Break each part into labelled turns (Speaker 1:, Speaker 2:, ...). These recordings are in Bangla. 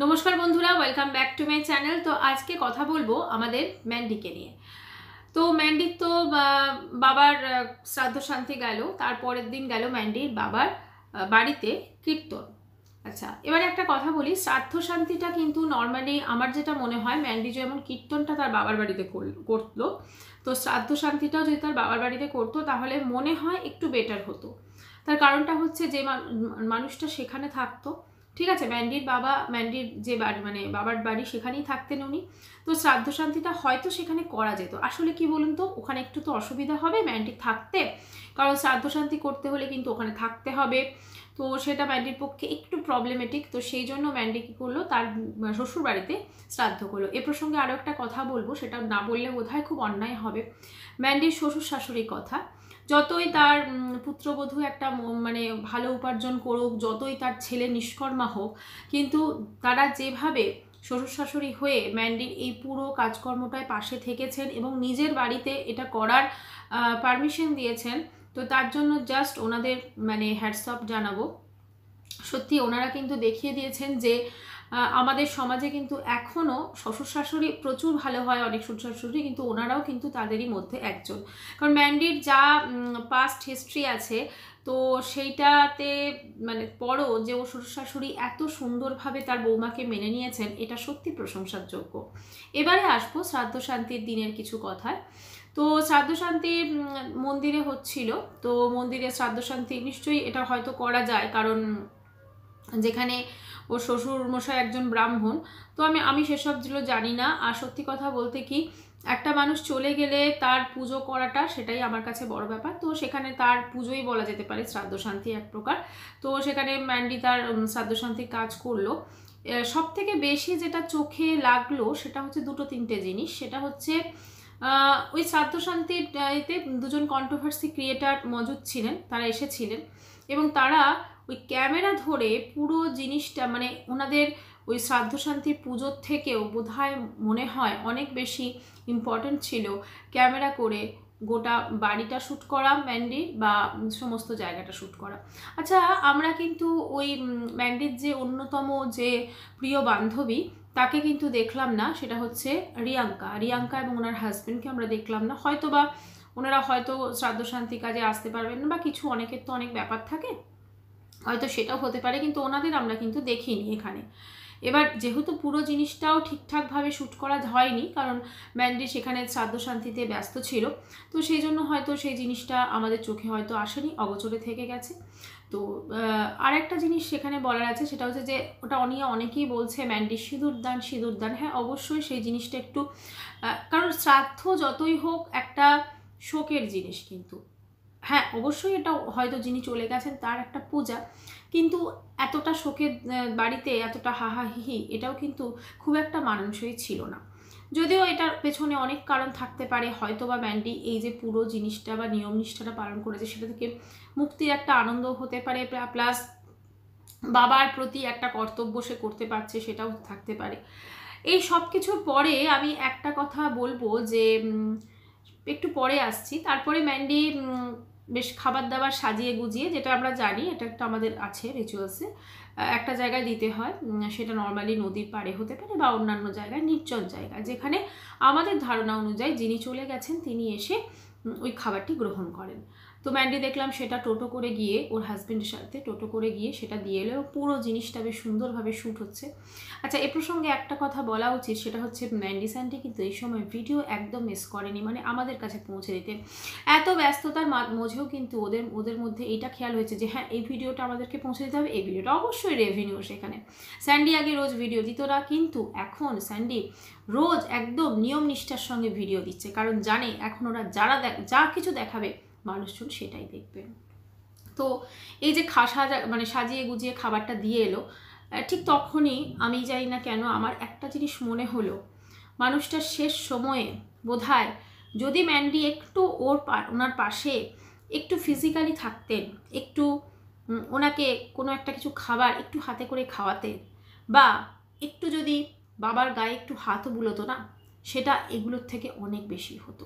Speaker 1: নমস্কার বন্ধুরা welcome back to my channel তো আজকে কথা বলবো আমাদের ম্যান্ডিকে নিয়ে তো ম্যান্ডির তো বাবার শ্রাদ্ধ শান্তি গেল তারপরের দিন গেল ম্যান্ডির বাবার বাড়িতে কীর্তন আচ্ছা এবার একটা কথা বলি শ্রাদ্ধ শান্তিটা কিন্তু নর্মালি আমার যেটা মনে হয় ম্যান্ডি যেমন কীর্তনটা তার বাবার বাড়িতে করলো তো শ্রাদ্ধ শান্তিটাও যদি তার বাবার বাড়িতে করতো তাহলে মনে হয় একটু বেটার হতো তার কারণটা হচ্ছে যে মানুষটা সেখানে থাকতো ঠিক আছে ম্যান্ডির বাবা ম্যান্ডির যে বাড়ি মানে বাবার বাড়ি সেখানেই থাকতেন উনি তো শ্রাদ্ধ শান্তিটা হয়তো সেখানে করা যেত আসলে কি বলুন তো ওখানে একটু তো অসুবিধা হবে ম্যান্ডি থাকতে কারণ শ্রাদ্ধ শান্তি করতে হলে কিন্তু ওখানে থাকতে হবে তো সেটা ম্যান্ডির পক্ষে একটু প্রবলেমেটিক তো সেই জন্য ম্যান্ডি কী করলো তার শ্বশুর বাড়িতে শ্রাদ্ধ করলো এ প্রসঙ্গে আরও একটা কথা বলবো সেটা না বললে বোধ খুব অন্যায় হবে ম্যান্ডির শ্বশুর শাশুড়ির কথা যতই তার পুত্রবধূ একটা মানে ভালো উপার্জন করুক যতই তার ছেলে নিষ্কর্মা হোক কিন্তু তারা যেভাবে শ্বশুর শাশুড়ি হয়ে ম্যান্ডির এই পুরো কাজকর্মটায় পাশে থেকেছেন এবং নিজের বাড়িতে এটা করার পারমিশন দিয়েছেন তো তার জন্য জাস্ট ওনাদের মানে হ্যাটসঅপ জানাবো সত্যি ওনারা কিন্তু দেখিয়ে দিয়েছেন যে আমাদের সমাজে কিন্তু এখনও শ্বশুর শাশুড়ি প্রচুর ভালো হয় অনেক শ্বশুর শাশুড়ি কিন্তু ওনারাও কিন্তু তাদেরই মধ্যে একজন কারণ ম্যান্ডির যা পাস্ট হিস্ট্রি আছে তো সেইটাতে মানে পরও যে ও শ্বশুর শাশুড়ি এত সুন্দরভাবে তার বৌমাকে মেনে নিয়েছেন এটা সত্যি প্রশংসার যোগ্য এবারে আসবো শ্রাদ্ধ শান্তির দিনের কিছু কথায় তো শ্রাদ্ধ শান্তি মন্দিরে হচ্ছিল তো মন্দিরে শ্রাদ্ধ শান্তি নিশ্চয়ই এটা হয়তো করা যায় কারণ যেখানে ওর শ্বশুর মশাই একজন ব্রাহ্মণ তো আমি আমি সেসবগুলো জানি না আর সত্যি কথা বলতে কি একটা মানুষ চলে গেলে তার পুজো করাটা সেটাই আমার কাছে বড় ব্যাপার তো সেখানে তার পুজোই বলা যেতে পারে শ্রাদ্ধশান্তি এক প্রকার তো সেখানে ম্যান্ডি তার শ্রাদ্ধশান্তির কাজ করলো সব থেকে বেশি যেটা চোখে লাগলো সেটা হচ্ছে দুটো তিনটে জিনিস সেটা হচ্ছে ওই শ্রাদ্ধ এতে দুজন কন্ট্রোভার্সি ক্রিয়েটার মজুদ ছিলেন তারা এসেছিলেন এবং তারা ওই ক্যামেরা ধরে পুরো জিনিসটা মানে ওনাদের ওই শ্রাদ্ধশান্তি পুজোর থেকেও বোধ মনে হয় অনেক বেশি ইম্পর্ট্যান্ট ছিল ক্যামেরা করে গোটা বাড়িটা শ্যুট করা ম্যান্ডি বা সমস্ত জায়গাটা শ্যুট করা আচ্ছা আমরা কিন্তু ওই ম্যান্ডির যে অন্যতম যে প্রিয় বান্ধবী তাকে কিন্তু দেখলাম না সেটা হচ্ছে রিয়াঙ্কা রিয়াঙ্কা এবং ওনার হাজব্যান্ডকে আমরা দেখলাম না হয়তো বা ওনারা হয়তো শ্রাদ্ধ শান্তি কাজে আসতে পারবেন না বা কিছু অনেকের তো অনেক ব্যাপার থাকে হয়তো সেটাও হতে পারে কিন্তু ওনাদের আমরা কিন্তু দেখিনি এখানে এবার যেহেতু পুরো জিনিসটাও ঠিকঠাকভাবে শ্যুট করা হয়নি কারণ ম্যান্ডি সেখানে শ্রাদ্ধ শান্তিতে ব্যস্ত ছিল তো সেই জন্য হয়তো সেই জিনিসটা আমাদের চোখে হয়তো আসেনি অগচরে থেকে গেছে তো আরেকটা জিনিস সেখানে বলার আছে সেটা হচ্ছে যে ওটা অনিয়া অনেকেই বলছে ম্যান্ডি সিঁদুর দান সিঁদুর দান হ্যাঁ অবশ্যই সেই জিনিসটা একটু কারণ শ্রাদ্ধ যতই হোক একটা শোকের জিনিস কিন্তু হ্যাঁ অবশ্যই এটা হয়তো যিনি চলে গেছেন তার একটা পূজা কিন্তু এতটা শোকের বাড়িতে এতটা হাহা হিহি এটাও কিন্তু খুব একটা মানানসই ছিল না যদিও এটার পেছনে অনেক কারণ থাকতে পারে হয়তো বা ব্যান্ডি এই যে পুরো জিনিসটা বা নিয়ম নিষ্ঠাটা পালন করেছে সেটা থেকে মুক্তির একটা আনন্দ হতে পারে প্লাস বাবার প্রতি একটা কর্তব্য সে করতে পারছে সেটাও থাকতে পারে এই সব কিছুর পরে আমি একটা কথা বলবো যে একটু পরে আসছি তারপরে ম্যান্ডি বেশ খাবার দাবার সাজিয়ে গুজিয়ে যেটা আমরা জানি এটা একটা আমাদের আছে রিচুয়ালসে একটা জায়গায় দিতে হয় সেটা নর্মালি নদীর পাড়ে হতে পারে বা অন্যান্য জায়গায় নির্জন জায়গায় যেখানে আমাদের ধারণা অনুযায়ী যিনি চলে গেছেন তিনি এসে ওই খাবারটি গ্রহণ করেন তো ম্যান্ডি দেখলাম সেটা টোটো করে গিয়ে ওর হাজব্যান্ডের সাথে টোটো করে গিয়ে সেটা দিয়ে এলো পুরো জিনিসটা বেশ সুন্দরভাবে শ্যুট হচ্ছে আচ্ছা এ প্রসঙ্গে একটা কথা বলা উচিত সেটা হচ্ছে ম্যান্ডি স্যান্ডি কিন্তু এই সময় ভিডিও একদম মিস করেনি মানে আমাদের কাছে পৌঁছে দিতে এত ব্যস্ততার মাঝেও কিন্তু ওদের ওদের মধ্যে এটা খেয়াল হয়েছে যে হ্যাঁ এই ভিডিওটা আমাদেরকে পৌঁছে দিতে হবে এই ভিডিওটা অবশ্যই রেভিনিউ সেখানে স্যান্ডি আগে রোজ ভিডিও দিত না কিন্তু এখন স্যান্ডি রোজ একদম নিয়ম নিষ্ঠার সঙ্গে ভিডিও দিচ্ছে কারণ জানে এখন ওরা যারা যা কিছু দেখাবে মানুষজন সেটাই দেখবে তো এই যে খা সাজা মানে সাজিয়ে গুজিয়ে খাবারটা দিয়ে এলো ঠিক তখনই আমি জানি না কেন আমার একটা জিনিস মনে হলো মানুষটার শেষ সময়ে বোধ যদি ম্যান্ডি একটু ওর ওনার পাশে একটু ফিজিক্যালি থাকতেন একটু ওনাকে কোনো একটা কিছু খাবার একটু হাতে করে খাওয়াতেন বা একটু যদি বাবার গায়ে একটু হাতও বুলতো না সেটা এগুলোর থেকে অনেক বেশি হতো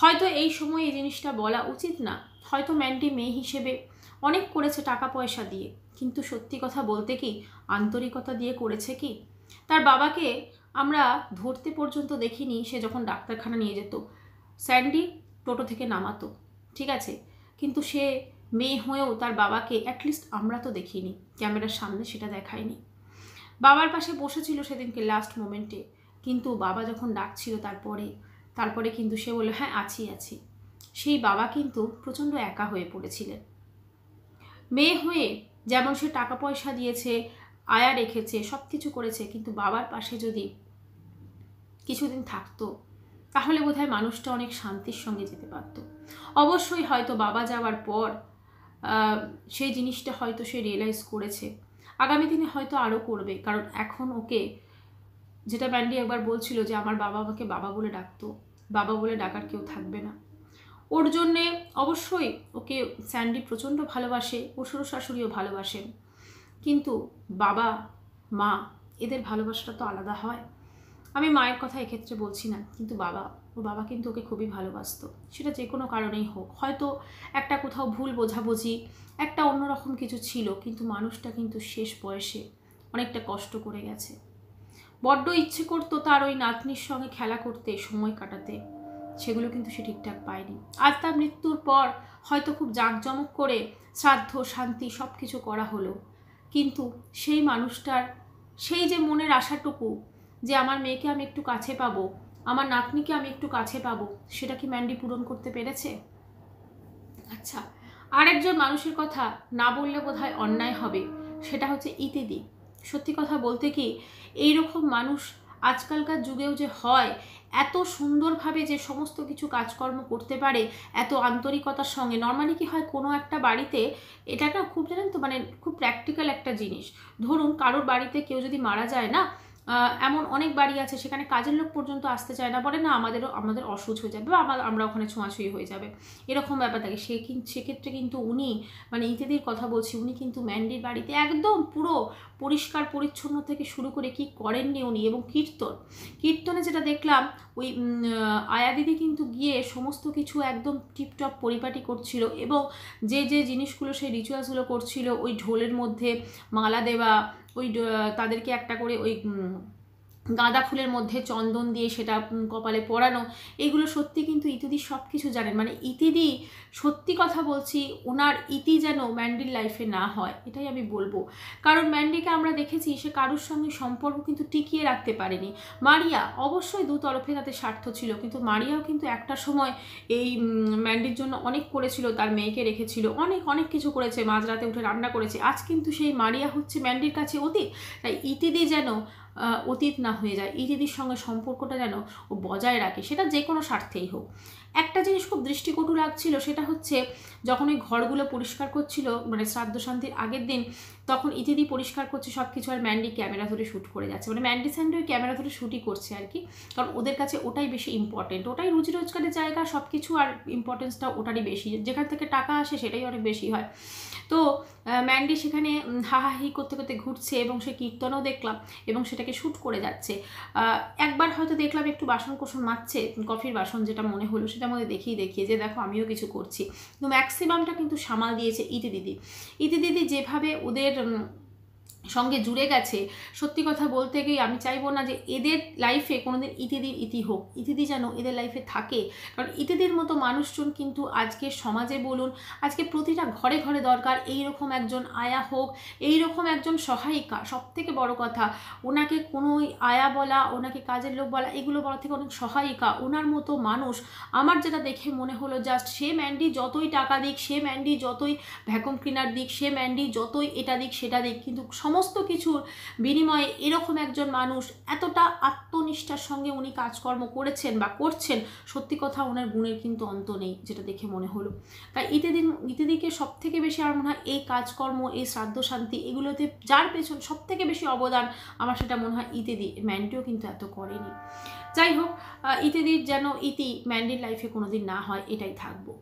Speaker 1: হয়তো এই সময় এই জিনিসটা বলা উচিত না হয়তো ম্যানটি মেয়ে হিসেবে অনেক করেছে টাকা পয়সা দিয়ে কিন্তু সত্যি কথা বলতে কি আন্তরিকতা দিয়ে করেছে কি তার বাবাকে আমরা ধরতে পর্যন্ত দেখিনি সে যখন ডাক্তারখানা নিয়ে যেত স্যান্ডি টোটো থেকে নামাতো ঠিক আছে কিন্তু সে মেয়ে হয়েও তার বাবাকে অ্যাটলিস্ট আমরা তো দেখিনি ক্যামেরার সামনে সেটা দেখায়নি বাবার পাশে বসেছিল সেদিনকে লাস্ট মোমেন্টে কিন্তু বাবা যখন ডাকছিল তারপরে তারপরে কিন্তু সে বলল হ্যাঁ আছি আছি সেই বাবা কিন্তু প্রচণ্ড একা হয়ে পড়েছিলেন মেয়ে হয়ে যেমন সে টাকা পয়সা দিয়েছে আয়া রেখেছে সব কিছু করেছে কিন্তু বাবার পাশে যদি কিছুদিন থাকতো তাহলে বোধহয় মানুষটা অনেক শান্তির সঙ্গে যেতে পারত অবশ্যই হয়তো বাবা যাওয়ার পর সেই জিনিসটা হয়তো সে রিয়েলাইজ করেছে আগামী দিনে হয়তো আরও করবে কারণ এখন ওকে যেটা ব্যান্ডি একবার বলছিল যে আমার বাবা আমাকে বাবা বলে ডাকতো বাবা বলে ডাকার কেউ থাকবে না ওর জন্যে অবশ্যই ওকে স্যান্ডি প্রচণ্ড ভালোবাসে ও শুরু শাশুড়িও ভালোবাসেন কিন্তু বাবা মা এদের ভালোবাসাটা তো আলাদা হয় আমি মায়ের কথা এক্ষেত্রে বলছি না কিন্তু বাবা ওর বাবা কিন্তু ওকে খুবই ভালোবাসত সেটা যে কোনো কারণেই হোক হয়তো একটা কোথাও ভুল বোঝাবুঝি একটা অন্যরকম কিছু ছিল কিন্তু মানুষটা কিন্তু শেষ বয়সে অনেকটা কষ্ট করে গেছে বড্ড ইচ্ছে করতো তার ওই নাতনির সঙ্গে খেলা করতে সময় কাটাতে সেগুলো কিন্তু সে ঠিকঠাক পায়নি আজ তার মৃত্যুর পর হয়তো খুব জাঁকজমক করে শ্রাদ্ধ শান্তি সব কিছু করা হলো কিন্তু সেই মানুষটার সেই যে মনের আশাটুকু যে আমার মেয়েকে আমি একটু কাছে পাবো আমার নাতনিকে আমি একটু কাছে পাবো সেটা কি ম্যান্ডি পূরণ করতে পেরেছে আচ্ছা আরেকজন মানুষের কথা না বললে বোধহয় অন্যায় হবে সেটা হচ্ছে ইতিদিন সত্যি কথা বলতে কি এই রকম মানুষ আজকালকার যুগেও যে হয় এত সুন্দরভাবে যে সমস্ত কিছু কাজকর্ম করতে পারে এত আন্তরিকতার সঙ্গে নর্মালি কি হয় কোনো একটা বাড়িতে এটা না খুব জানেন তো মানে খুব প্র্যাকটিক্যাল একটা জিনিস ধরুন কারোর বাড়িতে কেউ যদি মারা যায় না এমন অনেক বাড়ি আছে সেখানে কাজের লোক পর্যন্ত আসতে চায় না বলে না আমাদেরও আমাদের অসুচ হয়ে যাবে বা আমরা ওখানে ছোঁয়াছুঁয়ি হয়ে যাবে এরকম ব্যাপার থাকে সে সেক্ষেত্রে কিন্তু উনি মানে ইত্যাদির কথা বলছি উনি কিন্তু ম্যান্ডির বাড়িতে একদম পুরো পরিষ্কার পরিচ্ছন্ন থেকে শুরু করে কি করেননি উনি এবং কীর্তন কীর্তনে যেটা দেখলাম ওই আয়া দিদি কিন্তু গিয়ে সমস্ত কিছু একদম টিপটপ পরিপাটি করছিল এবং যে যে জিনিসগুলো সেই রিচুয়ালসগুলো করছিল ওই ঢোলের মধ্যে মালা দেওয়া ওই তাদেরকে একটা করে ওই গাঁদা ফুলের মধ্যে চন্দন দিয়ে সেটা কপালে পরানো এগুলো সত্যি কিন্তু ইতিদি সব কিছু জানেন মানে ইতিদি সত্যি কথা বলছি ওনার ইতি যেন ম্যান্ডির লাইফে না হয় এটাই আমি বলবো কারণ ম্যান্ডিকে আমরা দেখেছি সে কারুর সঙ্গে সম্পর্ক কিন্তু টিকিয়ে রাখতে পারেনি মারিয়া অবশ্যই দু তরফে তাতে স্বার্থ ছিল কিন্তু মারিয়াও কিন্তু একটা সময় এই ম্যান্ডির জন্য অনেক করেছিল তার মেয়েকে রেখেছিল অনেক অনেক কিছু করেছে মাঝরাতে উঠে রান্না করেছে আজ কিন্তু সেই মারিয়া হচ্ছে ম্যান্ডির কাছে অতীত তাই ইতিদি যেন অতীত না হয়ে যায় এই দিদির সঙ্গে সম্পর্কটা যেন ও বজায় রাখে সেটা যে কোনো স্বার্থেই হোক একটা জিনিস খুব দৃষ্টিকটু লাগছিল সেটা হচ্ছে যখন ওই ঘরগুলো পরিষ্কার করছিল মানে শ্রাদ্ধ শান্তির আগের দিন তখন ইতিদি পরিষ্কার করছে সব কিছু আর ম্যান্ডি ক্যামেরা ধরে শ্যুট করে যাচ্ছে মানে ম্যান্ডি স্যান্ডি ওই ক্যামেরা ধরে শ্যুটই করছে আর কি কারণ ওদের কাছে ওটাই বেশি ইম্পর্টেন্ট ওটাই রুজি রোজগারের জায়গা সব কিছু আর ইম্পর্টেন্সটা ওটারই বেশি যেখান থেকে টাকা আসে সেটাই অনেক বেশি হয় তো ম্যান্ডি সেখানে হাহাহি করতে করতে ঘুরছে এবং সে কীর্তনও দেখলাম এবং সেটাকে শ্যুট করে যাচ্ছে একবার হয়তো দেখলাম একটু বাসন কোষণ মারছে কফির বাসন যেটা মনে হলো সেটা মধ্যে দেখিয়ে দেখিয়ে যে দেখো আমিও কিছু করছি কিন্তু ম্যাক্সিমামটা কিন্তু সামাল দিয়েছে ইতি দিদি ইতি দিদি যেভাবে ওদের জন্য সঙ্গে জুড়ে গেছে সত্যি কথা বলতে গিয়ে আমি চাইবো না যে এদের লাইফে কোনোদিন ইতিদির ইতি হোক ইতিদি যেন এদের লাইফে থাকে কারণ ইতিদির মতো মানুষজন কিন্তু আজকে সমাজে বলুন আজকে প্রতিটা ঘরে ঘরে দরকার এই রকম একজন আয়া হোক এই রকম একজন সহায়িকা সব থেকে বড় কথা ওনাকে কোনো আয়া বলা ওনাকে কাজের লোক বলা এগুলো বলা থেকে অনেক সহায়িকা ওনার মতো মানুষ আমার যেটা দেখে মনে হলো জাস্ট সে ম্যান্ডি যতই টাকা দিক সে ম্যান্ডি যতই ভ্যাকুম ক্লিনার দিক সে ম্যান্ডি যতই এটা দিক সেটা দিক কিন্তু সমস্ত কিছুর বিনিময়ে এরকম একজন মানুষ এতটা আত্মনিষ্ঠার সঙ্গে উনি কাজকর্ম করেছেন বা করছেন সত্যি কথা ওনার গুণের কিন্তু অন্ত নেই যেটা দেখে মনে হলো তাই ইতিদিন ইতিদিকে সব থেকে বেশি আমার মনে হয় এই কাজকর্ম এই শ্রাদ্ধ শান্তি এগুলোতে যার পেছন সব থেকে বেশি অবদান আমার সেটা মনে হয় ইতিদি ম্যান্ডিও কিন্তু এত করেনি যাই হোক ইতিদির যেন ইতি ম্যান্ডির লাইফে কোনোদিন না হয় এটাই থাকবো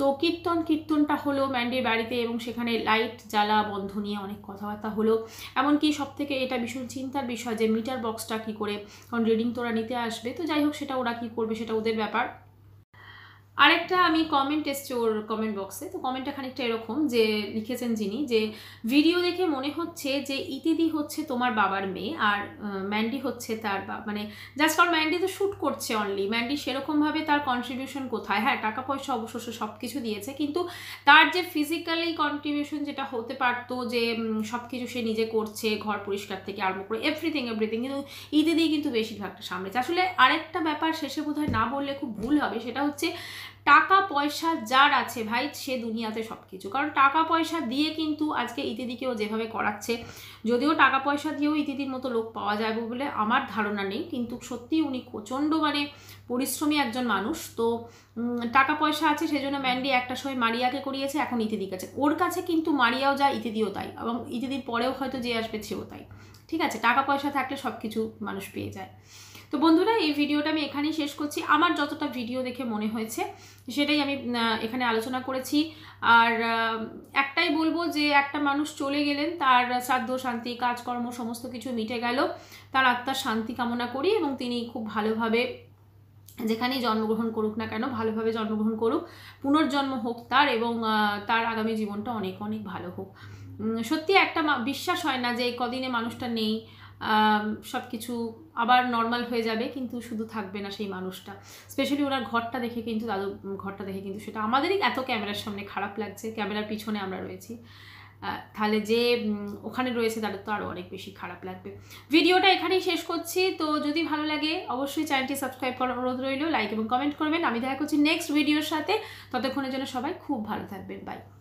Speaker 1: তো কীর্তন কীর্তনটা হলো ম্যান্ডির বাড়িতে এবং সেখানে লাইট জ্বালা বন্ধ নিয়ে অনেক কথাবার্তা হলো এমনকি সব থেকে এটা ভীষণ চিন্তার বিষয় যে মিটার বক্সটা কী করে কারণ রিডিং তোরা নিতে আসবে তো যাই হোক সেটা ওরা কী করবে সেটা ওদের ব্যাপার আরেকটা আমি কমেন্ট এসছি ওর কমেন্ট বক্সে তো কমেন্টটা খানিকটা এরকম যে লিখেছেন যিনি যে ভিডিও দেখে মনে হচ্ছে যে ইতিদি হচ্ছে তোমার বাবার মেয়ে আর ম্যান্ডি হচ্ছে তার বা মানে জাস্ট কারণ ম্যান্ডি তো শ্যুট করছে অনলি ম্যান্ডি সেরকমভাবে তার কন্ট্রিবিউশন কোথায় হ্যাঁ টাকা পয়সা অবশ্য সব কিছু দিয়েছে কিন্তু তার যে ফিজিক্যালি কন্ট্রিবিউশন যেটা হতে পারতো যে সব কিছু সে নিজে করছে ঘর পরিষ্কার থেকে আরম্ভ করে এভরিথিং এভরিথিং কিন্তু ইতিদি কিন্তু বেশিরভাগটা সামলেছে আসলে আরেকটা ব্যাপার শেষে বোধহয় না বললে খুব ভুল হবে সেটা হচ্ছে টাকা পয়সা যার আছে ভাই সে দুনিয়াতে সব কিছু কারণ টাকা পয়সা দিয়ে কিন্তু আজকে ইতিদিকেও যেভাবে করাচ্ছে যদিও টাকা পয়সা দিয়েও ইতিদির মতো লোক পাওয়া যাবে বলে আমার ধারণা নেই কিন্তু সত্যি উনি প্রচণ্ড মানে পরিশ্রমী একজন মানুষ তো টাকা পয়সা আছে সেজন্য ম্যান্ডি একটা সময় মারিয়াকে করিয়েছে এখন ইতিদির কাছে ওর কাছে কিন্তু মারিয়াও যা ইতিদিও তাই এবং ইতিদির পরেও হয়তো যে আসবে সেও তাই ঠিক আছে টাকা পয়সা থাকলে সব কিছু মানুষ পেয়ে যায় তো বন্ধুরা এই ভিডিওটা আমি এখানেই শেষ করছি আমার যতটা ভিডিও দেখে মনে হয়েছে সেটাই আমি এখানে আলোচনা করেছি আর একটাই বলবো যে একটা মানুষ চলে গেলেন তার শ্রাদ্ধ শান্তি কাজকর্ম সমস্ত কিছু মিটে গেল তার আত্মার শান্তি কামনা করি এবং তিনি খুব ভালোভাবে যেখানেই জন্মগ্রহণ করুক না কেন ভালোভাবে জন্মগ্রহণ করুক পুনর্জন্ম হোক তার এবং তার আগামী জীবনটা অনেক অনেক ভালো হোক সত্যি একটা বিশ্বাস হয় না যে কদিনে মানুষটা নেই সব কিছু আবার নর্মাল হয়ে যাবে কিন্তু শুধু থাকবে না সেই মানুষটা স্পেশালি ওনার ঘরটা দেখে কিন্তু দাদু ঘরটা দেখে কিন্তু সেটা আমাদেরই এত ক্যামেরার সামনে খারাপ লাগছে ক্যামেরার পিছনে আমরা রয়েছি তাহলে যে ওখানে রয়েছে তাদের তো আরও অনেক বেশি খারাপ লাগবে ভিডিওটা এখানেই শেষ করছি তো যদি ভালো লাগে অবশ্যই চ্যানেলটি সাবস্ক্রাইব করার অনুরোধ রইল লাইক এবং কমেন্ট করবেন আমি দেখা করছি নেক্সট ভিডিওর সাথে ততক্ষণের জন্য সবাই খুব ভালো থাকবেন বাই